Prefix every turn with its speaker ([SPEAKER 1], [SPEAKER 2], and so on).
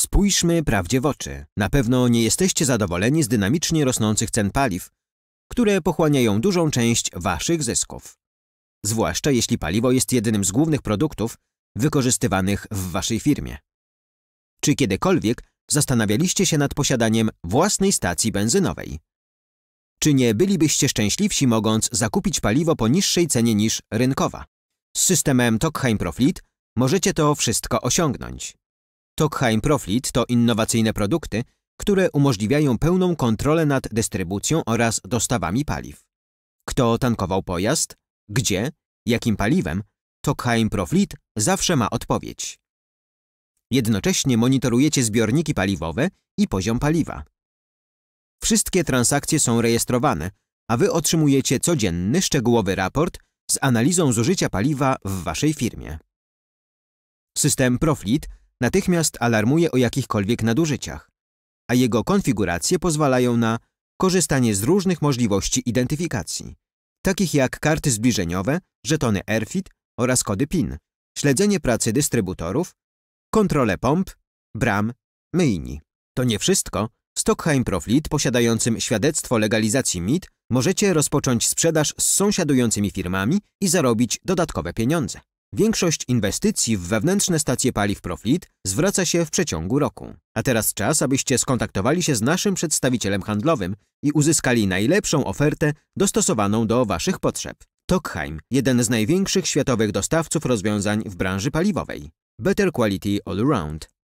[SPEAKER 1] Spójrzmy prawdzie w oczy. Na pewno nie jesteście zadowoleni z dynamicznie rosnących cen paliw, które pochłaniają dużą część waszych zysków. Zwłaszcza jeśli paliwo jest jedynym z głównych produktów wykorzystywanych w waszej firmie. Czy kiedykolwiek zastanawialiście się nad posiadaniem własnej stacji benzynowej? Czy nie bylibyście szczęśliwsi mogąc zakupić paliwo po niższej cenie niż rynkowa? Z systemem Tokheim Profit możecie to wszystko osiągnąć. Tokheim Profit to innowacyjne produkty, które umożliwiają pełną kontrolę nad dystrybucją oraz dostawami paliw. Kto tankował pojazd, gdzie, jakim paliwem, Tokheim Profit zawsze ma odpowiedź. Jednocześnie monitorujecie zbiorniki paliwowe i poziom paliwa. Wszystkie transakcje są rejestrowane, a Wy otrzymujecie codzienny, szczegółowy raport z analizą zużycia paliwa w Waszej firmie. System Profit natychmiast alarmuje o jakichkolwiek nadużyciach, a jego konfiguracje pozwalają na korzystanie z różnych możliwości identyfikacji, takich jak karty zbliżeniowe, żetony AirFit oraz kody PIN, śledzenie pracy dystrybutorów, kontrolę pomp, bram, myjni. To nie wszystko. Stockheim Proflit posiadającym świadectwo legalizacji MIT możecie rozpocząć sprzedaż z sąsiadującymi firmami i zarobić dodatkowe pieniądze. Większość inwestycji w wewnętrzne stacje paliw Profit zwraca się w przeciągu roku. A teraz czas, abyście skontaktowali się z naszym przedstawicielem handlowym i uzyskali najlepszą ofertę dostosowaną do Waszych potrzeb. Tokheim, jeden z największych światowych dostawców rozwiązań w branży paliwowej. Better Quality All Around.